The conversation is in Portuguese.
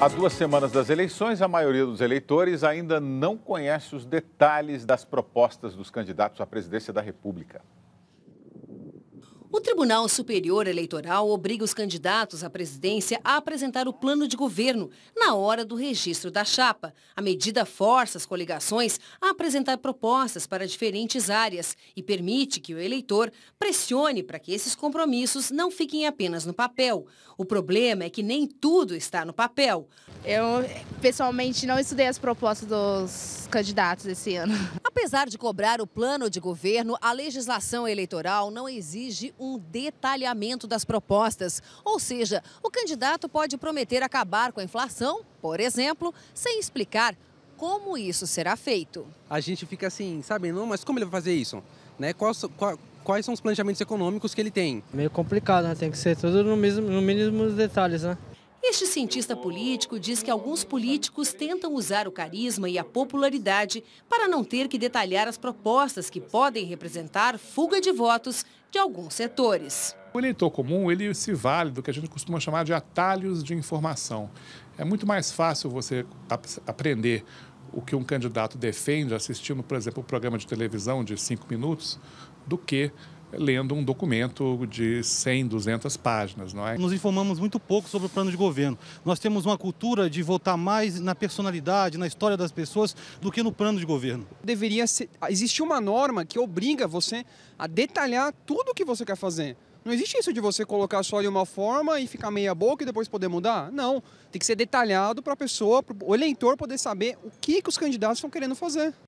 Há duas semanas das eleições, a maioria dos eleitores ainda não conhece os detalhes das propostas dos candidatos à presidência da República. O Tribunal Superior Eleitoral obriga os candidatos à presidência a apresentar o plano de governo na hora do registro da chapa. A medida força as coligações a apresentar propostas para diferentes áreas e permite que o eleitor pressione para que esses compromissos não fiquem apenas no papel. O problema é que nem tudo está no papel. Eu, pessoalmente, não estudei as propostas dos candidatos esse ano. Apesar de cobrar o plano de governo, a legislação eleitoral não exige um detalhamento das propostas. Ou seja, o candidato pode prometer acabar com a inflação, por exemplo, sem explicar como isso será feito. A gente fica assim, sabe, não, mas como ele vai fazer isso? Né? Quais, qual, quais são os planejamentos econômicos que ele tem? Meio complicado, né? Tem que ser tudo no, mesmo, no mínimo os detalhes, né? Este cientista político diz que alguns políticos tentam usar o carisma e a popularidade para não ter que detalhar as propostas que podem representar fuga de votos de alguns setores. O eleitor comum, ele se vale do que a gente costuma chamar de atalhos de informação. É muito mais fácil você ap aprender o que um candidato defende assistindo, por exemplo, um programa de televisão de cinco minutos, do que lendo um documento de 100, 200 páginas, não é? Nos informamos muito pouco sobre o plano de governo. Nós temos uma cultura de votar mais na personalidade, na história das pessoas, do que no plano de governo. Deveria ser, existir uma norma que obriga você a detalhar tudo o que você quer fazer. Não existe isso de você colocar só de uma forma e ficar meia boca e depois poder mudar. Não, tem que ser detalhado para a pessoa, para o eleitor poder saber o que, que os candidatos estão querendo fazer.